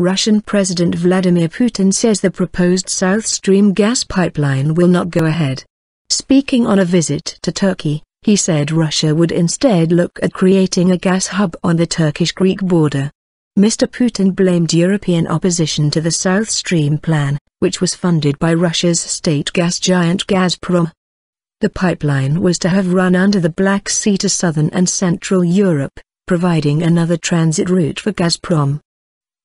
Russian President Vladimir Putin says the proposed South Stream gas pipeline will not go ahead. Speaking on a visit to Turkey, he said Russia would instead look at creating a gas hub on the Turkish-Greek border. Mr. Putin blamed European opposition to the South Stream plan, which was funded by Russia's state gas giant Gazprom. The pipeline was to have run under the Black Sea to southern and central Europe, providing another transit route for Gazprom.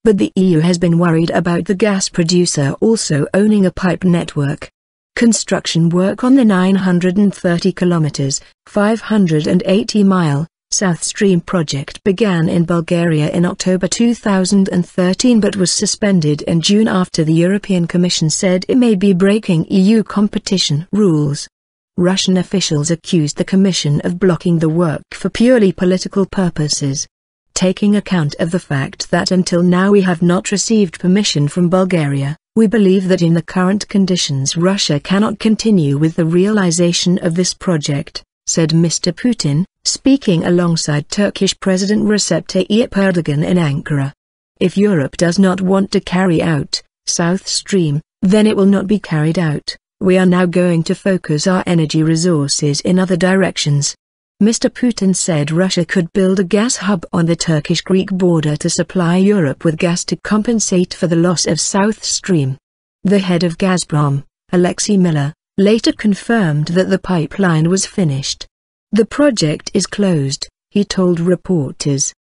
But the EU has been worried about the gas producer also owning a pipe network. Construction work on the 930 kilometers, 580 mile South Stream project began in Bulgaria in October 2013 but was suspended in June after the European Commission said it may be breaking EU competition rules. Russian officials accused the Commission of blocking the work for purely political purposes taking account of the fact that until now we have not received permission from Bulgaria, we believe that in the current conditions Russia cannot continue with the realization of this project, said Mr. Putin, speaking alongside Turkish President Recep Tayyip Erdogan in Ankara. If Europe does not want to carry out South Stream, then it will not be carried out. We are now going to focus our energy resources in other directions. Mr. Putin said Russia could build a gas hub on the Turkish-Greek border to supply Europe with gas to compensate for the loss of South Stream. The head of Gazprom, Alexei Miller, later confirmed that the pipeline was finished. The project is closed, he told reporters.